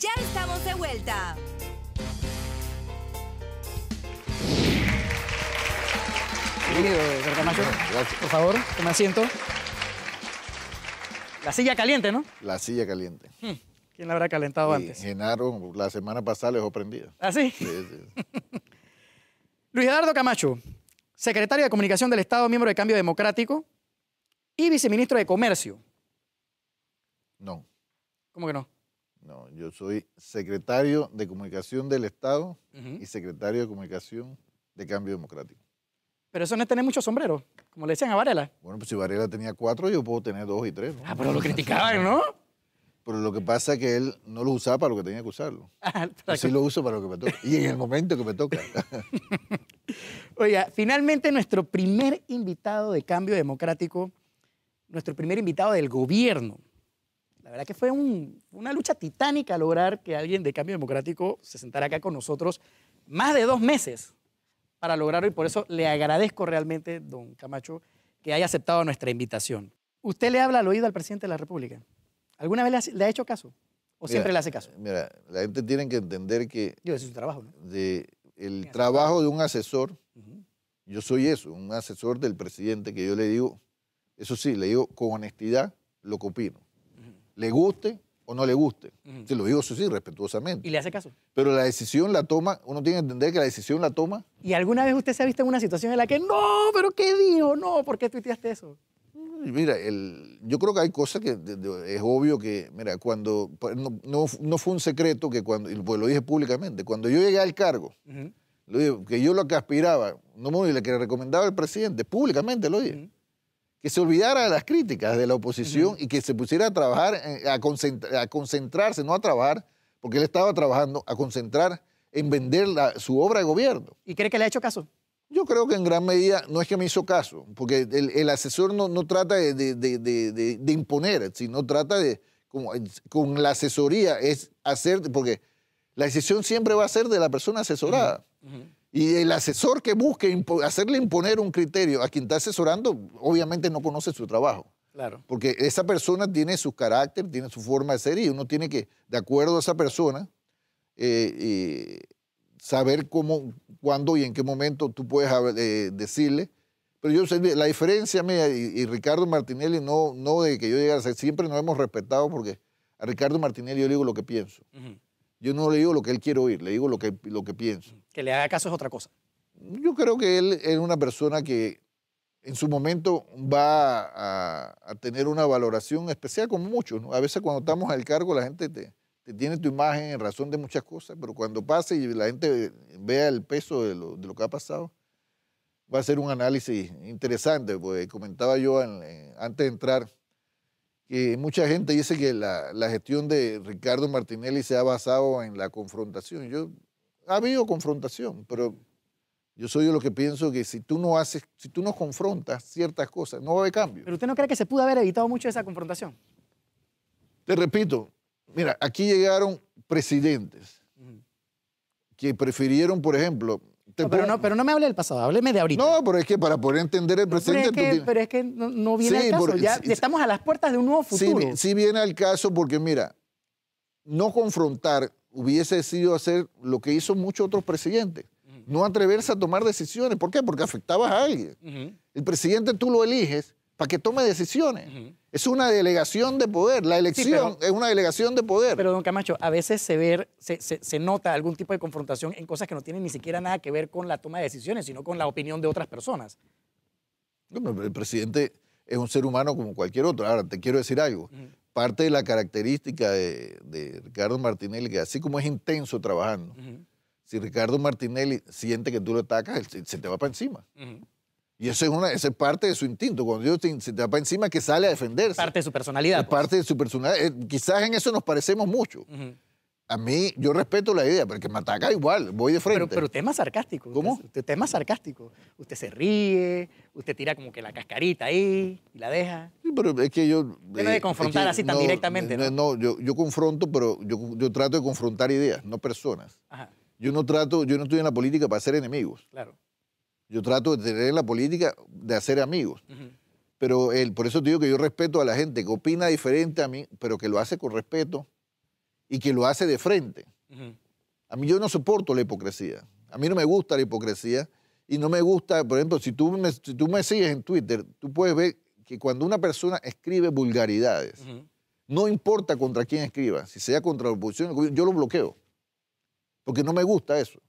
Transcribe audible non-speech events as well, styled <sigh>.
ya estamos de vuelta. Bienvenido, señor Gracias. Por favor, me asiento. La silla caliente, ¿no? La silla caliente. Hmm. ¿Quién la habrá calentado antes? Genaro, la semana pasada les sorprendía. ¿Ah, sí? sí, sí. <laughs> Luis Eduardo Camacho, secretario de Comunicación del Estado, miembro de Cambio Democrático y viceministro de Comercio. No. ¿Cómo que no? No, yo soy secretario de Comunicación del Estado y secretario de Comunicación de Cambio Democrático. Pero eso no es tener muchos sombreros, como le decían a Varela. Bueno, pues si Varela tenía cuatro, yo puedo tener dos y tres. Ah, pero lo criticaban, ¿no? <laughs> Pero lo que pasa es que él no lo usaba para lo que tenía que usarlo. <laughs> Ah, sí lo uso para lo que me toca. Y en el momento que me toca. <laughs> Oiga, finalmente nuestro primer invitado de Cambio Democrático, nuestro primer invitado del gobierno, la verdad que fue una lucha titánica lograr que alguien de Cambio Democrático se sentara acá con nosotros más de dos meses para lograrlo y por eso le agradezco realmente, don Camacho, que haya aceptado nuestra invitación. ¿Usted le habla al oído al presidente de la República? ¿Alguna vez le, ha hecho caso? ¿O siempre le hace caso? Mira, la gente tiene que entender que... Yo, es su trabajo, el trabajo de un asesor, yo soy eso, un asesor del presidente que yo le digo, eso sí, le digo con honestidad lo que opino le guste o no le guste. Se lo digo, sí, respetuosamente. ¿Y le hace caso? Pero la decisión la toma, uno tiene que entender que la decisión la toma. ¿Y alguna vez usted se ha visto en una situación en la que, no, pero qué dijo, no, ¿por qué tuiteaste eso? Mira, yo creo que hay cosas que es obvio que, mira, cuando, pues, no, fue un secreto que cuando, pues lo dije públicamente, cuando yo llegué al cargo, lo que yo lo que aspiraba, no me lo que recomendaba el presidente, públicamente lo dije que se olvidara de las críticas de la oposición y que se pusiera a trabajar, eh, a, concentrarse, no a trabajar, porque él estaba trabajando, a concentrar en vender su obra de gobierno. ¿Y cree que le ha hecho caso? Yo creo que en gran medida no es que me hizo caso, porque el, asesor no, no trata de, imponer, sino trata de, como, eh, con la asesoría, es hacer, porque la decisión siempre va a ser de la persona asesorada. Y el asesor que busque hacerle imponer un criterio a quien está asesorando, obviamente no conoce su trabajo. Claro. Porque esa persona tiene su carácter, tiene su forma de ser y uno tiene que, de acuerdo a esa persona, eh, saber cómo, cuándo y en qué momento tú puedes eh, decirle. Pero yo la diferencia mía y, Ricardo Martinelli, no, no de que yo llegara, siempre nos hemos respetado porque a Ricardo Martinelli yo le digo lo que pienso. Yo no le digo lo que él quiere oír, le digo lo que, lo que pienso. Que le haga caso es otra cosa. Yo creo que él es una persona que en su momento va a, tener una valoración especial como muchos. A veces cuando estamos al cargo la gente te, tiene tu imagen en razón de muchas cosas, pero cuando pase y la gente vea el peso de lo, que ha pasado, va a ser un análisis interesante. Pues comentaba yo eh, antes de entrar que mucha gente dice que la, gestión de Ricardo Martinelli se ha basado en la confrontación. Yo, ha habido confrontación, pero yo soy de lo que pienso que si tú no haces, si tú no confrontas ciertas cosas, no va a haber cambio. Pero usted no cree que se pudo haber evitado mucho esa confrontación. Te repito, mira, aquí llegaron presidentes que prefirieron, por ejemplo, pero, no, pero no me hable del pasado, hábleme de ahorita. No, pero es que para poder entender el presente... Pero es que, no, viene al caso, ya estamos a las puertas de un nuevo futuro. Sí, sí viene al caso porque, mira, no confrontar hubiese decidido hacer lo que hizo muchos otros presidentes. No atreverse a tomar decisiones. ¿Por qué? Porque afectaba a alguien. El presidente tú lo eliges para que tome decisiones. Es una delegación de poder. La elección es una delegación de poder. Pero, don Camacho, a veces se, ver, se, nota algún tipo de confrontación en cosas que no tienen ni siquiera nada que ver con la toma de decisiones, sino con la opinión de otras personas. El presidente es un ser humano como cualquier otro. Ahora, te quiero decir algo. Parte de la característica de, Ricardo Martinelli, que así como es intenso trabajando, si Ricardo Martinelli siente que tú lo atacas, se te va para encima. Y eso es, una, es parte de su instinto. Cuando Dios se te va encima, que sale a defenderse. Pues. Parte de su personalidad. parte eh, de su personalidad. quizás en eso nos parecemos mucho. A mí, yo respeto la idea, porque me ataca igual, voy de frente. Pero, pero usted es más sarcástico. ¿Cómo? Usted, es más sarcástico. Usted se ríe, usted tira como que la cascarita ahí y la deja. pero es que yo... no de eh, confrontar así tan directamente, ¿no? No, yo, yo, confronto, pero yo, yo, trato de confrontar ideas, no personas. Ajá. Yo no trato, yo no estoy en la política para ser enemigos. Claro. Yo trato de tener en la política, de hacer amigos. Pero por eso te digo que yo respeto a la gente que opina diferente a mí, pero que lo hace con respeto y que lo hace de frente. A mí yo no soporto la hipocresía. A mí no me gusta la hipocresía y no me gusta, por ejemplo, si tú me, tú me sigues en Twitter, tú puedes ver que cuando una persona escribe vulgaridades, no importa contra quién escriba, si sea contra la oposición, yo lo bloqueo, porque no me gusta eso.